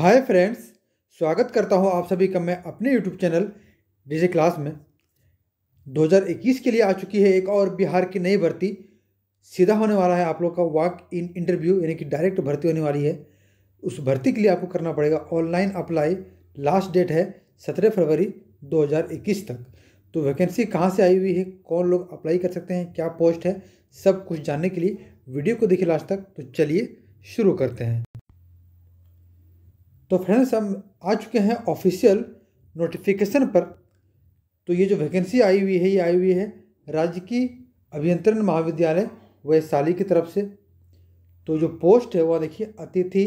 hi friends स्वागत करता हूं आप सभी का मैं अपने यूट्यूब चैनल डीजे क्लास में 2021 के लिए आ चुकी है एक और बिहार की नई भर्ती सीधा होने वाला है आप लोग का वॉक इन इंटरव्यू यानी कि डायरेक्ट भर्ती होने वाली है उस भर्ती के लिए आपको करना पड़ेगा ऑनलाइन अप्लाई लास्ट डेट है सत्रह फरवरी दो तक तो वैकेंसी कहाँ से आई हुई है कौन लोग अप्लाई कर सकते हैं क्या पोस्ट है सब कुछ जानने के लिए वीडियो को देखिए लास्ट तक तो चलिए शुरू करते हैं तो फ्रेंड्स हम आ चुके हैं ऑफिशियल नोटिफिकेशन पर तो ये जो वैकेंसी आई हुई है ये आई हुई है राज्य की अभियंत्रण महाविद्यालय वैशाली की तरफ से तो जो पोस्ट है वह देखिए अतिथि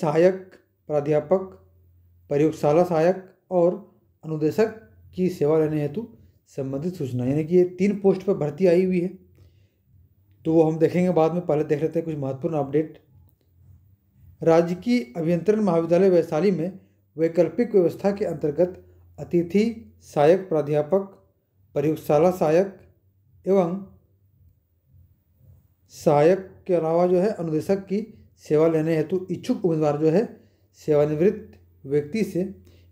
सहायक प्राध्यापक प्रयोगशाला सहायक और अनुदेशक की सेवा लेने हेतु संबंधित सूचना यानी कि ये तीन पोस्ट पर भर्ती आई हुई है तो वो हम देखेंगे बाद में पहले देख लेते हैं कुछ महत्वपूर्ण अपडेट राजकीय अभियंत्रण महाविद्यालय वैशाली में वैकल्पिक व्यवस्था के अंतर्गत अतिथि सहायक प्राध्यापक प्रयोगशाला सहायक एवं सहायक के अलावा जो है अनुदेशक की सेवा लेने हेतु इच्छुक उम्मीदवार जो है सेवानिवृत्त व्यक्ति से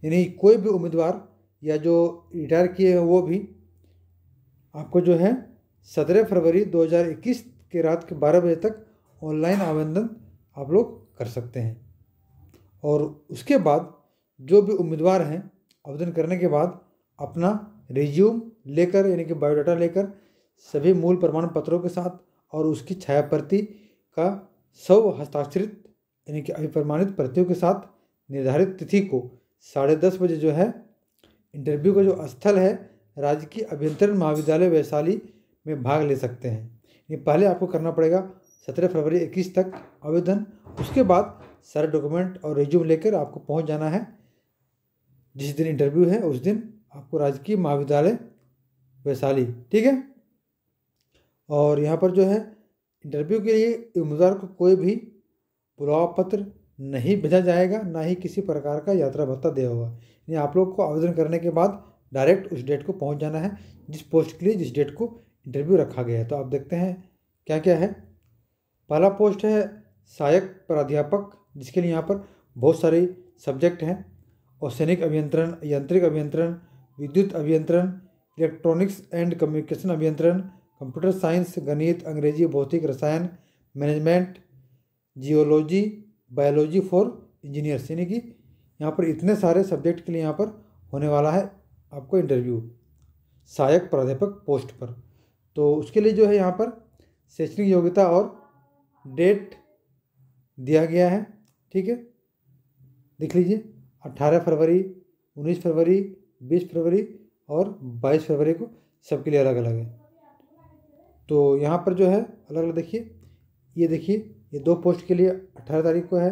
यानी कोई भी उम्मीदवार या जो रिटायर किए हैं वो भी आपको जो है सत्रह फरवरी 2021 के रात के बारह बजे तक ऑनलाइन आवेदन आप लोग कर सकते हैं और उसके बाद जो भी उम्मीदवार हैं आवेदन करने के बाद अपना रिज्यूम लेकर यानी कि बायोडाटा लेकर सभी मूल प्रमाण पत्रों के साथ और उसकी छाया प्रति का सौ हस्ताक्षरित यानी कि अभिप्रमाणित प्रतियों के साथ निर्धारित तिथि को साढ़े दस बजे जो है इंटरव्यू का जो स्थल है राजकीय अभियंत्रण महाविद्यालय वैशाली में भाग ले सकते हैं ये पहले आपको करना पड़ेगा सत्रह फरवरी इक्कीस तक आवेदन उसके बाद सारे डॉक्यूमेंट और रिज्यूम लेकर आपको पहुंच जाना है जिस दिन इंटरव्यू है उस दिन आपको राजकीय महाविद्यालय वैशाली ठीक है और यहाँ पर जो है इंटरव्यू के लिए उम्मीदवार को कोई भी बुलावा पत्र नहीं भेजा जाएगा ना ही किसी प्रकार का यात्रा भत्ता दिया होगा यानी आप लोग को आवेदन करने के बाद डायरेक्ट उस डेट को पहुंच जाना है जिस पोस्ट के लिए जिस डेट को इंटरव्यू रखा गया है तो आप देखते हैं क्या क्या है पहला पोस्ट है सहायक प्राध्यापक जिसके लिए यहाँ पर बहुत सारे सब्जेक्ट हैं और सैनिक अभियंत्रण यांत्रिक अभियंत्रण विद्युत अभियंत्रण इलेक्ट्रॉनिक्स एंड कम्युनिकेशन अभियंत्रण कंप्यूटर साइंस गणित अंग्रेजी भौतिक रसायन management geology biology for engineers यानी कि यहाँ पर इतने सारे सब्जेक्ट के लिए यहाँ पर होने वाला है आपको इंटरव्यू सहायक प्राध्यापक पोस्ट पर तो उसके लिए जो है यहाँ पर शैक्षणिक योग्यता और डेट दिया गया है ठीक है देख लीजिए अट्ठारह फरवरी उन्नीस फरवरी बीस फरवरी और बाईस फरवरी को सबके लिए अलग अलग है तो यहाँ पर जो है अलग अलग देखिए ये देखिए ये दो पोस्ट के लिए अट्ठारह तारीख को है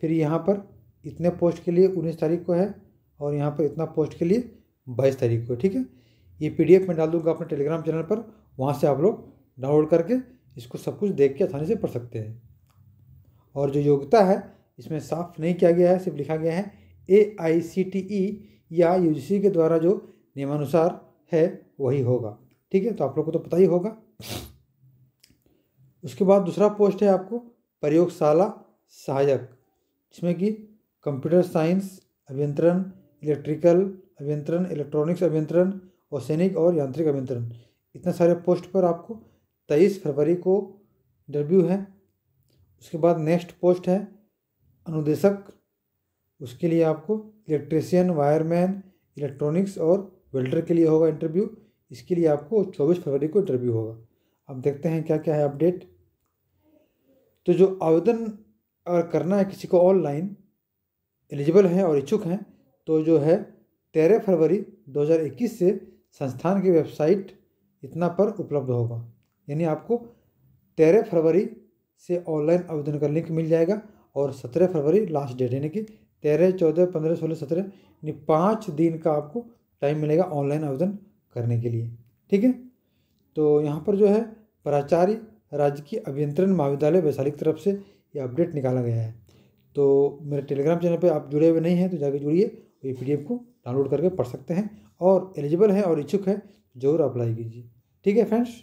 फिर यहाँ पर इतने पोस्ट के लिए उन्नीस तारीख को है और यहाँ पर इतना पोस्ट के लिए बाईस तारीख को है ठीक है ये पीडीएफ मैं डाल दूँगा अपने टेलीग्राम चैनल पर वहाँ से आप लोग डाउनलोड करके इसको सब कुछ देख के आसानी से पढ़ सकते हैं और जो योग्यता है इसमें साफ नहीं किया गया है सिर्फ लिखा गया है ए आई सी टी ई या यू जी सी के द्वारा जो नियमानुसार है वही होगा ठीक है तो आप लोग को तो पता ही होगा उसके बाद दूसरा पोस्ट है आपको प्रयोगशाला सहायक जिसमें कि कंप्यूटर साइंस अभियंत्रण इलेक्ट्रिकल अभियंत्रण इलेक्ट्रॉनिक्स अभियंत्रण और सैनिक और यांत्रिक अभियंत्रण इतने सारे पोस्ट पर आपको तेईस फरवरी को इंटरव्यू है उसके बाद नेक्स्ट पोस्ट है अनुदेशक उसके लिए आपको इलेक्ट्रिशियन वायरमैन इलेक्ट्रॉनिक्स और वेल्डर के लिए होगा इंटरव्यू इसके लिए आपको चौबीस फरवरी को इंटरव्यू होगा अब देखते हैं क्या क्या है अपडेट तो जो आवेदन अगर करना है किसी को ऑनलाइन एलिजिबल हैं और इच्छुक हैं तो जो है तेरह फरवरी 2021 से संस्थान की वेबसाइट इतना पर उपलब्ध होगा यानी आपको तेरह फरवरी से ऑनलाइन आवेदन का लिंक मिल जाएगा और सत्रह फरवरी लास्ट डेट यानी कि तेरह चौदह पंद्रह सोलह सत्रह यानी पाँच दिन का आपको टाइम मिलेगा ऑनलाइन आवेदन करने के लिए ठीक है तो यहाँ पर जो है प्राचार्य राजकीय अभियंत्रण महाविद्यालय वैशाली की तरफ से ये अपडेट निकाला गया है तो मेरे टेलीग्राम चैनल पे आप जुड़े हुए नहीं हैं तो जाके जुड़िए ये पीडीएफ को डाउनलोड करके पढ़ सकते हैं और एलिजिबल है और इच्छुक है ज़रूर अप्लाई कीजिए ठीक है फ्रेंड्स